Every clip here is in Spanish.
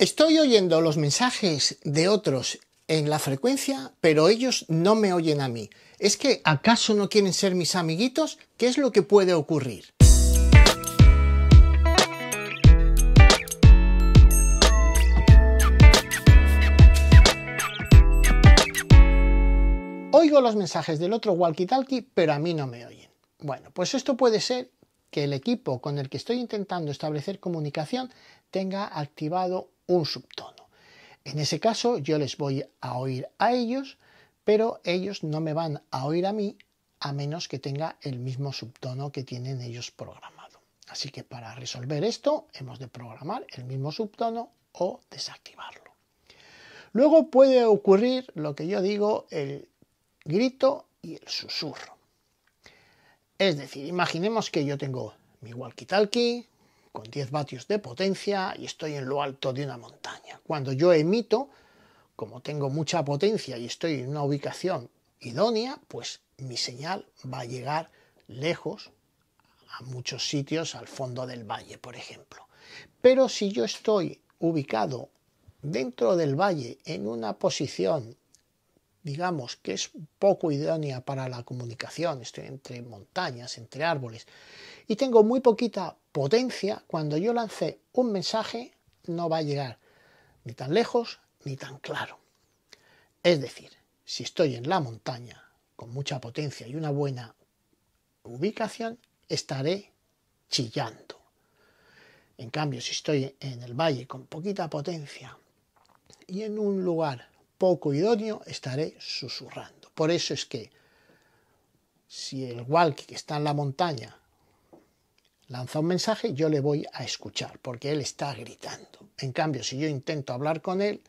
Estoy oyendo los mensajes de otros en la frecuencia, pero ellos no me oyen a mí. ¿Es que acaso no quieren ser mis amiguitos? ¿Qué es lo que puede ocurrir? Oigo los mensajes del otro walkie-talkie, pero a mí no me oyen. Bueno, pues esto puede ser que el equipo con el que estoy intentando establecer comunicación tenga activado un subtono. En ese caso yo les voy a oír a ellos, pero ellos no me van a oír a mí a menos que tenga el mismo subtono que tienen ellos programado. Así que para resolver esto hemos de programar el mismo subtono o desactivarlo. Luego puede ocurrir lo que yo digo, el grito y el susurro. Es decir, imaginemos que yo tengo mi walkie-talkie, con 10 vatios de potencia y estoy en lo alto de una montaña. Cuando yo emito, como tengo mucha potencia y estoy en una ubicación idónea, pues mi señal va a llegar lejos a muchos sitios, al fondo del valle, por ejemplo. Pero si yo estoy ubicado dentro del valle en una posición digamos que es poco idónea para la comunicación, estoy entre montañas, entre árboles, y tengo muy poquita potencia, cuando yo lancé un mensaje no va a llegar ni tan lejos ni tan claro. Es decir, si estoy en la montaña con mucha potencia y una buena ubicación, estaré chillando. En cambio, si estoy en el valle con poquita potencia y en un lugar poco idóneo, estaré susurrando. Por eso es que si el walkie que está en la montaña lanza un mensaje, yo le voy a escuchar, porque él está gritando. En cambio, si yo intento hablar con él,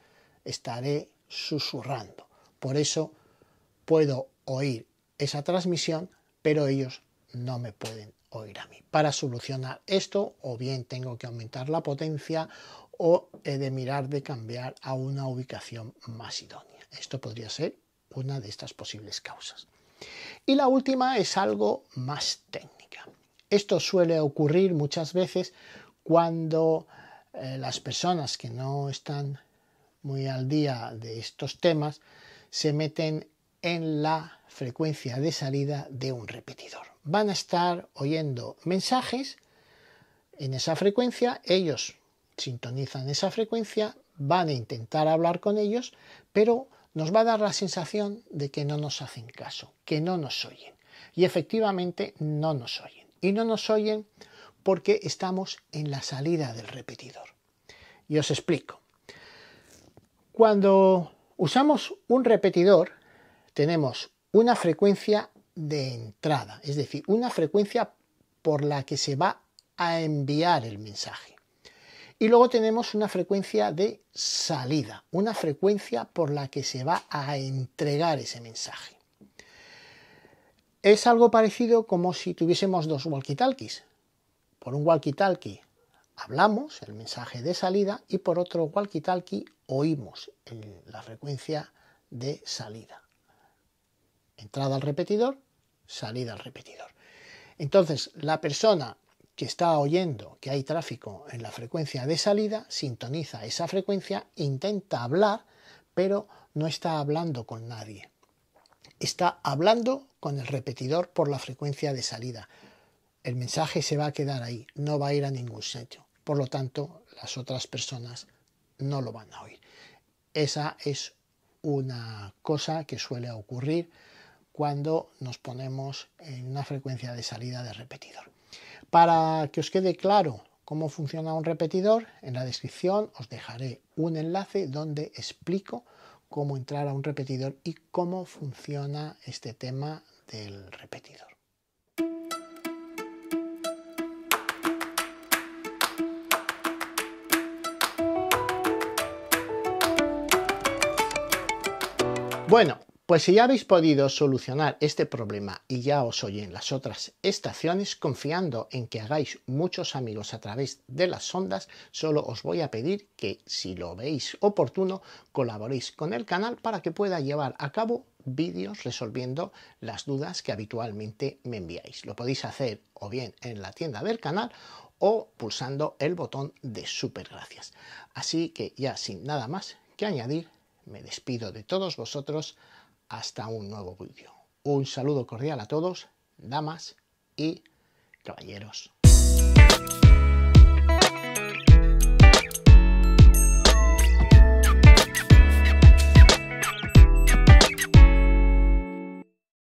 estaré susurrando. Por eso puedo oír esa transmisión, pero ellos no me pueden para solucionar esto, o bien tengo que aumentar la potencia o he de mirar de cambiar a una ubicación más idónea. Esto podría ser una de estas posibles causas. Y la última es algo más técnica. Esto suele ocurrir muchas veces cuando eh, las personas que no están muy al día de estos temas se meten en la frecuencia de salida de un repetidor. Van a estar oyendo mensajes en esa frecuencia, ellos sintonizan esa frecuencia, van a intentar hablar con ellos, pero nos va a dar la sensación de que no nos hacen caso, que no nos oyen. Y efectivamente no nos oyen. Y no nos oyen porque estamos en la salida del repetidor. Y os explico. Cuando usamos un repetidor, tenemos una frecuencia de entrada, es decir, una frecuencia por la que se va a enviar el mensaje. Y luego tenemos una frecuencia de salida, una frecuencia por la que se va a entregar ese mensaje. Es algo parecido como si tuviésemos dos walkie-talkies. Por un walkie-talkie hablamos el mensaje de salida y por otro walkie-talkie oímos la frecuencia de salida entrada al repetidor, salida al repetidor. Entonces, la persona que está oyendo que hay tráfico en la frecuencia de salida, sintoniza esa frecuencia, intenta hablar, pero no está hablando con nadie. Está hablando con el repetidor por la frecuencia de salida. El mensaje se va a quedar ahí, no va a ir a ningún sitio. Por lo tanto, las otras personas no lo van a oír. Esa es una cosa que suele ocurrir cuando nos ponemos en una frecuencia de salida de repetidor. Para que os quede claro cómo funciona un repetidor, en la descripción os dejaré un enlace donde explico cómo entrar a un repetidor y cómo funciona este tema del repetidor. Bueno, pues si ya habéis podido solucionar este problema y ya os oye en las otras estaciones, confiando en que hagáis muchos amigos a través de las ondas, solo os voy a pedir que, si lo veis oportuno, colaboréis con el canal para que pueda llevar a cabo vídeos resolviendo las dudas que habitualmente me enviáis. Lo podéis hacer o bien en la tienda del canal o pulsando el botón de super gracias. Así que ya sin nada más que añadir, me despido de todos vosotros hasta un nuevo vídeo. Un saludo cordial a todos, damas y caballeros.